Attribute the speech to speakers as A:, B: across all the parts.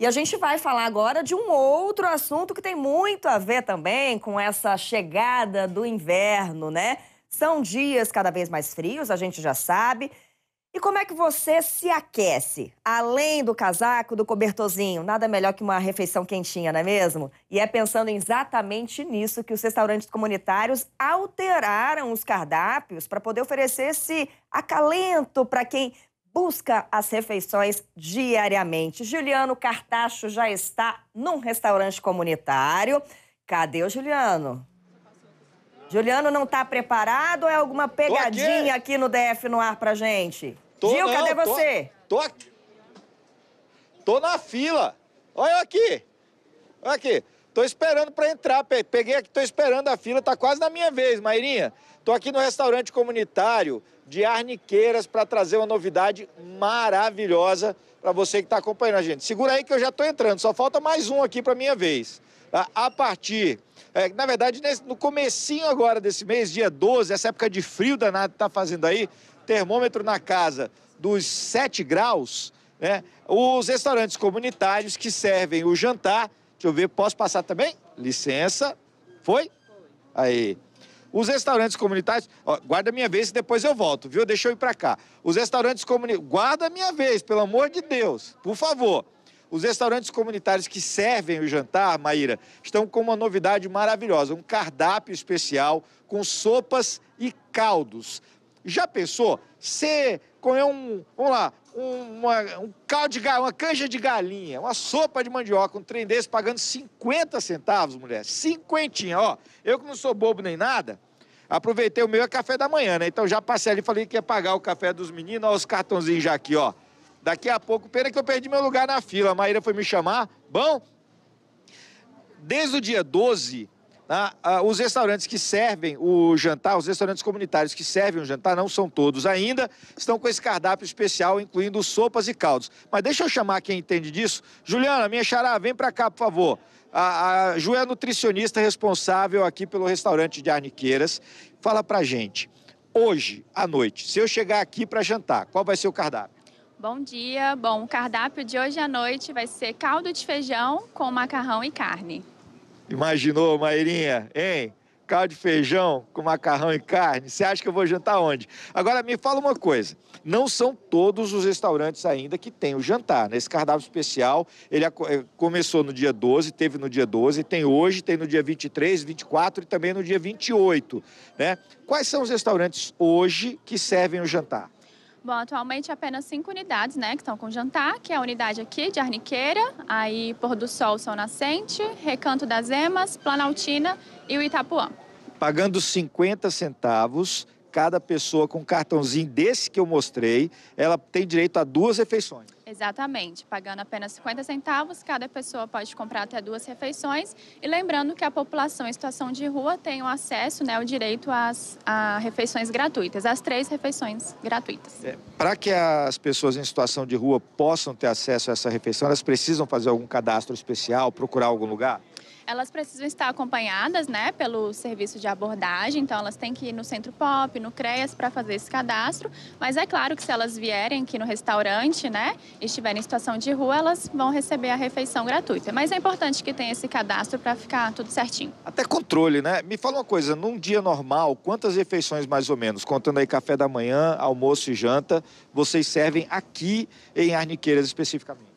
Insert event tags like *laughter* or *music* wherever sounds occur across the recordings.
A: E a gente vai falar agora de um outro assunto que tem muito a ver também com essa chegada do inverno, né? São dias cada vez mais frios, a gente já sabe. E como é que você se aquece? Além do casaco, do cobertorzinho, nada melhor que uma refeição quentinha, não é mesmo? E é pensando exatamente nisso que os restaurantes comunitários alteraram os cardápios para poder oferecer esse acalento para quem busca as refeições diariamente. Juliano Cartacho já está num restaurante comunitário. Cadê o Juliano? Juliano não está preparado ou é alguma pegadinha aqui. aqui. no DF no ar pra gente?
B: Tô, Gil, não, cadê você? Tô, tô aqui. Tô na fila. Olha aqui. Olha aqui. Tô esperando para entrar. Peguei aqui, tô esperando a fila. Tá quase na minha vez, Mairinha. Tô aqui no restaurante comunitário de Arniqueiras para trazer uma novidade maravilhosa para você que está acompanhando a gente. Segura aí que eu já estou entrando, só falta mais um aqui para minha vez. Tá? A partir, é, na verdade, nesse, no comecinho agora desse mês, dia 12, essa época de frio danado que está fazendo aí, termômetro na casa dos 7 graus, né? Os restaurantes comunitários que servem o jantar, deixa eu ver, posso passar também? Licença, foi? Aí, os restaurantes comunitários, ó, guarda minha vez e depois eu volto, viu? Deixa eu ir para cá. Os restaurantes comunitários, guarda minha vez, pelo amor de Deus, por favor. Os restaurantes comunitários que servem o jantar, Maíra, estão com uma novidade maravilhosa, um cardápio especial com sopas e caldos. Já pensou ser comer é um, vamos lá, uma, um caldo de galinha, uma canja de galinha, uma sopa de mandioca, um trem desse pagando 50 centavos, mulher. Cinquentinha, ó. Eu que não sou bobo nem nada, aproveitei o meu é café da manhã, né? Então já passei ali e falei que ia pagar o café dos meninos, ó, os cartãozinhos já aqui, ó. Daqui a pouco, pena que eu perdi meu lugar na fila. A Maíra foi me chamar. Bom, desde o dia 12, ah, ah, os restaurantes que servem o jantar, os restaurantes comunitários que servem o jantar, não são todos ainda, estão com esse cardápio especial, incluindo sopas e caldos. Mas deixa eu chamar quem entende disso. Juliana, minha xará, vem para cá, por favor. A, a Ju é a nutricionista responsável aqui pelo restaurante de Arniqueiras. Fala pra gente, hoje à noite, se eu chegar aqui para jantar, qual vai ser o cardápio?
C: Bom dia. Bom, o cardápio de hoje à noite vai ser caldo de feijão com macarrão e carne.
B: Imaginou, Mairinha, hein? Caldo de feijão com macarrão e carne. Você acha que eu vou jantar onde? Agora me fala uma coisa: não são todos os restaurantes ainda que têm o jantar. Nesse né? cardápio especial, ele eh, começou no dia 12, teve no dia 12, tem hoje, tem no dia 23, 24 e também no dia 28. Né? Quais são os restaurantes hoje que servem o jantar?
C: Bom, atualmente é apenas cinco unidades, né, que estão com jantar, que é a unidade aqui de Arniqueira, aí Pôr do Sol, São Nascente, Recanto das Emas, Planaltina e o Itapuã.
B: Pagando 50 centavos, cada pessoa com um cartãozinho desse que eu mostrei, ela tem direito a duas refeições.
C: Exatamente, pagando apenas 50 centavos, cada pessoa pode comprar até duas refeições. E lembrando que a população em situação de rua tem o acesso, né, o direito às a refeições gratuitas, às três refeições gratuitas.
B: É, Para que as pessoas em situação de rua possam ter acesso a essa refeição, elas precisam fazer algum cadastro especial, procurar algum lugar?
C: elas precisam estar acompanhadas, né, pelo serviço de abordagem. Então, elas têm que ir no Centro Pop, no CREAS para fazer esse cadastro. Mas é claro que se elas vierem aqui no restaurante, né, e estiverem em situação de rua, elas vão receber a refeição gratuita. Mas é importante que tenha esse cadastro para ficar tudo certinho. Até
B: controle, né? Me fala uma coisa, num dia normal, quantas refeições mais ou menos, contando aí café da manhã, almoço e janta, vocês servem aqui em Arniqueiras especificamente?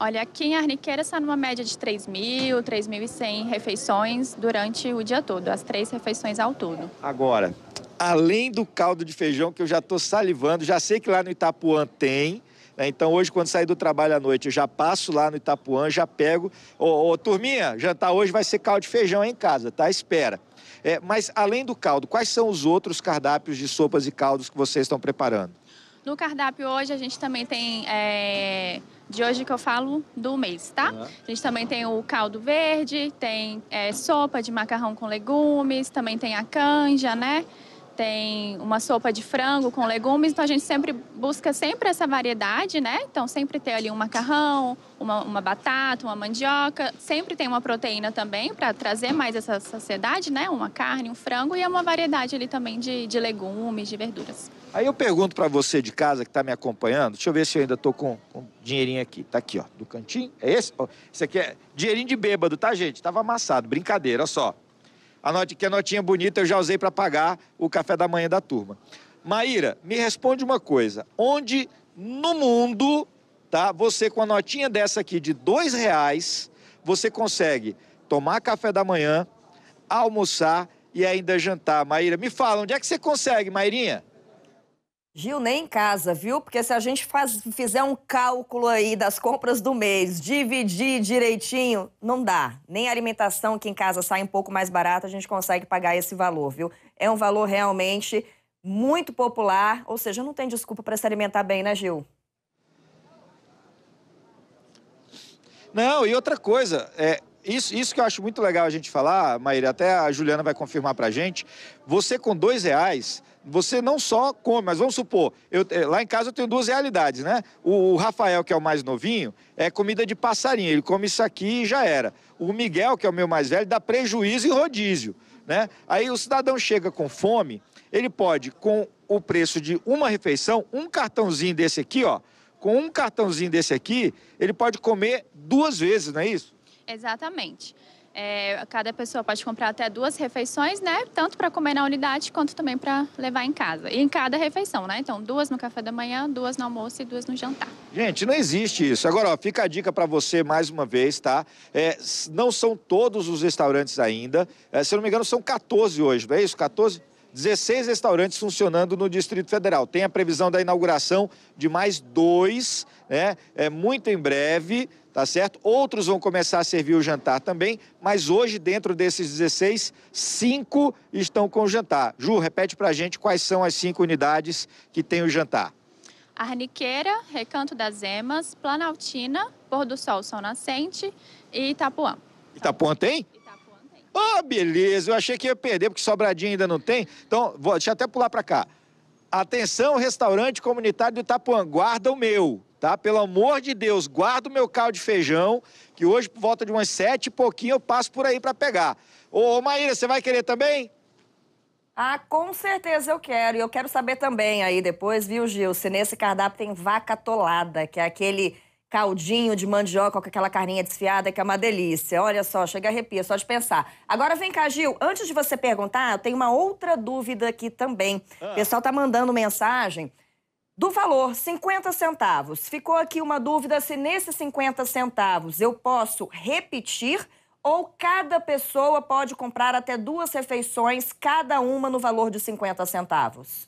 C: Olha, aqui em Arniqueira está numa média de 3.000, 3.100 refeições durante o dia todo, as três refeições ao todo.
B: Agora, além do caldo de feijão, que eu já estou salivando, já sei que lá no Itapuã tem, né? então, hoje, quando sair do trabalho à noite, eu já passo lá no Itapuã, já pego. Ô, ô turminha, jantar hoje vai ser caldo de feijão em casa, tá? Espera. É, mas, além do caldo, quais são os outros cardápios de sopas e caldos que vocês estão preparando?
C: No cardápio hoje a gente também tem. É, de hoje que eu falo do mês, tá? A gente também tem o caldo verde, tem é, sopa de macarrão com legumes, também tem a canja, né? tem uma sopa de frango com legumes, então a gente sempre busca sempre essa variedade, né? Então sempre tem ali um macarrão, uma, uma batata, uma mandioca, sempre tem uma proteína também para trazer mais essa saciedade, né? Uma carne, um frango e é uma variedade ali também de, de legumes, de verduras.
B: Aí eu pergunto para você de casa que está me acompanhando, deixa eu ver se eu ainda tô com, com dinheirinho aqui. Tá aqui, ó, do cantinho. É esse? esse aqui é dinheirinho de bêbado, tá, gente? Tava amassado, brincadeira, olha só. A not, que a notinha bonita eu já usei para pagar o café da manhã da turma. Maíra, me responde uma coisa. Onde no mundo, tá? Você com a notinha dessa aqui de dois reais, você consegue tomar café da manhã, almoçar e ainda jantar. Maíra, me fala, onde é que você consegue, Maírinha? Gil, nem
A: em casa, viu? Porque se a gente faz, fizer um cálculo aí das compras do mês, dividir direitinho, não dá. Nem alimentação que em casa sai um pouco mais barata, a gente consegue pagar esse valor, viu? É um valor realmente muito popular, ou seja, não tem desculpa para se alimentar bem, né, Gil?
B: Não, e outra coisa, é, isso, isso que eu acho muito legal a gente falar, Maíra, até a Juliana vai confirmar a gente. Você com dois reais, você não só come, mas vamos supor, eu, eh, lá em casa eu tenho duas realidades, né? O, o, Rafael, que é o mais novinho, é comida de passarinho, ele come isso aqui e já era. O Miguel, que é o meu mais velho, dá prejuízo em rodízio, né? Aí o cidadão chega com fome, ele pode, com o preço de uma refeição, um cartãozinho desse aqui, ó, com um cartãozinho desse aqui, ele pode comer duas vezes, não é isso?
C: Exatamente. Exatamente. É, cada pessoa pode comprar até duas refeições, né? Tanto para comer na unidade quanto também para levar em casa. E em cada refeição, né? Então, duas no café da manhã, duas no almoço e duas no jantar.
B: Gente, não existe isso. Agora, ó, fica a dica para você mais uma vez, tá? É, não são todos os restaurantes ainda. É, se eu não me engano, são 14 hoje, não é isso? 14? 16 restaurantes funcionando no Distrito Federal. Tem a previsão da inauguração de mais dois, né? É muito em breve, tá certo? Outros vão começar a servir o jantar também, mas hoje, dentro desses 16, cinco estão com o jantar. Ju, repete pra gente quais são as cinco unidades que tem o jantar.
C: Arniqueira, Recanto das Emas, Planaltina, Pôr do Sol, São Nascente e Itapuã.
B: Itapuã tem? Ah, beleza, eu achei que ia perder, porque Sobradinho ainda não tem. Então, vou, deixa eu até pular para cá. Atenção, restaurante comunitário do Itapuã, guarda o meu, tá? Pelo amor de Deus, guarda o meu carro de feijão, que hoje, por volta de umas sete e pouquinho, eu passo por aí para pegar. Ô, ô Maíra, você vai querer também?
A: Ah, com certeza eu quero. E eu quero saber também aí depois, viu, Gil, se nesse cardápio tem vaca tolada, que é aquele caldinho de mandioca com aquela carninha desfiada, que é uma delícia. Olha só, chega a arrepia só de pensar. Agora vem cá, Gil, antes de você perguntar, eu tenho uma outra dúvida aqui também. Ah. O pessoal tá mandando mensagem do valor, 50 centavos. Ficou aqui uma dúvida se nesses 50 centavos eu posso repetir ou cada pessoa pode comprar até duas refeições, cada uma no valor de 50 centavos.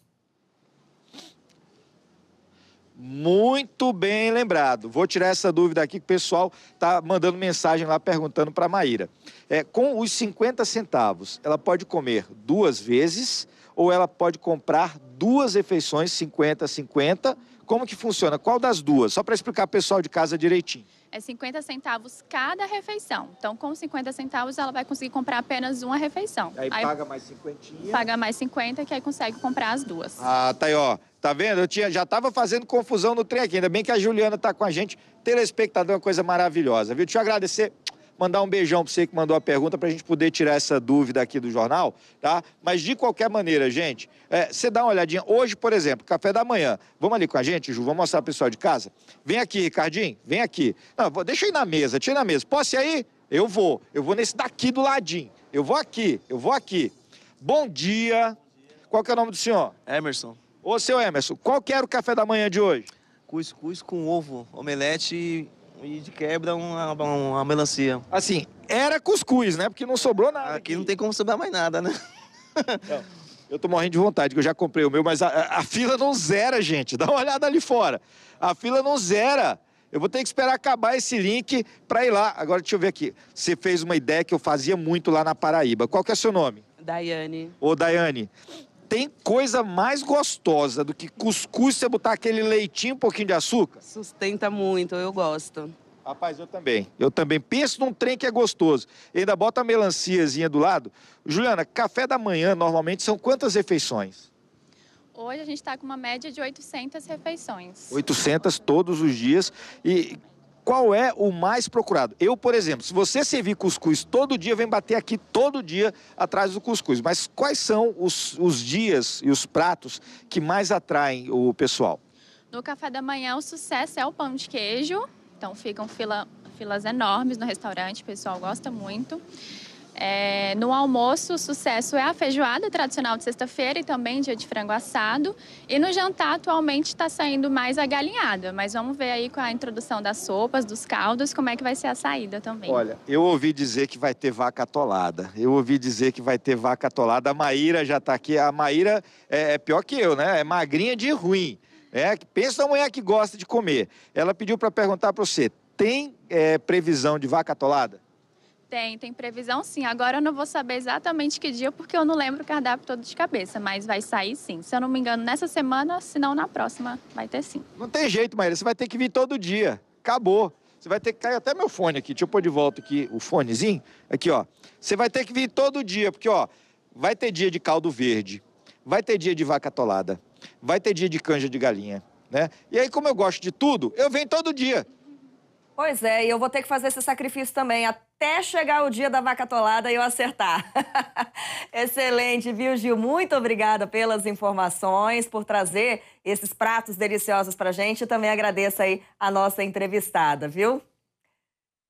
B: Muito bem lembrado. Vou tirar essa dúvida aqui que o pessoal está mandando mensagem lá perguntando para a Maíra. É, com os 50 centavos, ela pode comer duas vezes ou ela pode comprar duas refeições 50 50? Como que funciona? Qual das duas? Só para explicar para o pessoal de casa direitinho.
C: É 50 centavos cada refeição. Então, com 50 centavos, ela vai conseguir comprar apenas uma refeição. Aí, aí paga
B: mais 50. Paga
C: mais 50, que aí consegue comprar as duas.
B: Ah, tá aí, ó. Tá vendo? Eu tinha, já estava fazendo confusão no trem aqui. Ainda bem que a Juliana está com a gente. Telespectador é uma coisa maravilhosa, viu? Deixa eu agradecer, mandar um beijão para você que mandou a pergunta para a gente poder tirar essa dúvida aqui do jornal, tá? Mas de qualquer maneira, gente, é, você dá uma olhadinha. Hoje, por exemplo, café da manhã. Vamos ali com a gente, Ju? Vamos mostrar pro pessoal de casa? Vem aqui, Ricardinho. Vem aqui. Não, deixa eu ir na mesa, tira na mesa. Posso ir aí? Eu vou. Eu vou nesse daqui do ladinho. Eu vou aqui, eu vou aqui. Bom dia. Bom dia. Qual que é o nome do senhor? Emerson. Ô, seu Emerson, qual que era o café da manhã de hoje? Cuscuz com ovo, omelete e de quebra uma, uma melancia. Assim, era cuscuz, né? Porque não sobrou nada. Aqui, aqui. não tem como sobrar mais nada, né? Não, eu tô morrendo de vontade, que eu já comprei o meu, mas a, a fila não zera, gente. Dá uma olhada ali fora. A fila não zera. Eu vou ter que esperar acabar esse link para ir lá. Agora, deixa eu ver aqui. Você fez uma ideia que eu fazia muito lá na Paraíba. Qual que é seu nome? Daiane. Ô, Daiane, tem coisa mais gostosa do que cuscuz você botar aquele leitinho, um pouquinho de açúcar? Sustenta muito, eu gosto. Rapaz, eu também. Eu também. Penso num trem que é gostoso. E ainda bota a melanciazinha do lado. Juliana, café da manhã normalmente são quantas refeições?
C: Hoje a gente está com uma média de 800 refeições.
B: 800 todos os dias. E qual é o mais procurado? Eu, por exemplo, se você servir cuscuz todo dia, vem bater aqui todo dia atrás do cuscuz. Mas quais são os, os dias e os pratos que mais atraem o pessoal?
C: No café da manhã, o sucesso é o pão de queijo. Então, ficam fila, filas enormes no restaurante, o pessoal gosta muito. É, no almoço, o sucesso é a feijoada tradicional de sexta-feira e também dia de frango assado. E no jantar, atualmente, está saindo mais a galinhada. Mas vamos ver aí com é a introdução das sopas, dos caldos, como é que vai ser a saída também. Olha,
B: eu ouvi dizer que vai ter vaca atolada. Eu ouvi dizer que vai ter vaca atolada. A Maíra já está aqui. A Maíra é, é pior que eu, né? É magrinha de ruim. É, pensa na mulher que gosta de comer. Ela pediu para perguntar para você, tem é, previsão de vaca atolada?
C: Tem, tem previsão sim. Agora eu não vou saber exatamente que dia, porque eu não lembro o cardápio todo de cabeça, mas vai sair sim. Se eu não me engano, nessa semana, se não na próxima, vai ter sim.
B: Não tem jeito, Maíra, você vai ter que vir todo dia. Acabou. Você vai ter que cair até meu fone aqui. Deixa eu pôr de volta aqui o fonezinho. Aqui, ó. Você vai ter que vir todo dia, porque, ó, vai ter dia de caldo verde, vai ter dia de vaca atolada, vai ter dia de canja de galinha, né? E aí, como eu gosto de tudo, eu venho todo dia.
A: Pois é, e eu vou ter que fazer esse sacrifício também, até chegar o dia da vaca tolada e eu acertar. *laughs* Excelente, viu, Gil? Muito obrigada pelas informações, por trazer esses pratos deliciosos a gente e também agradeço aí a nossa entrevistada, viu?